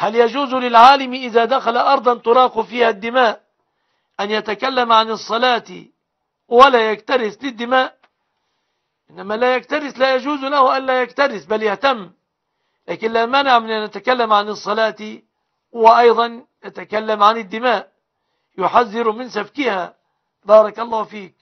هل يجوز للعالم إذا دخل أرضا تراق فيها الدماء أن يتكلم عن الصلاة ولا يكترث للدماء إنما لا يكترث لا يجوز له أن لا يكترث بل يهتم لكن لا منع من أن يتكلم عن الصلاة وأيضا يتكلم عن الدماء يحذر من سفكها بارك الله فيك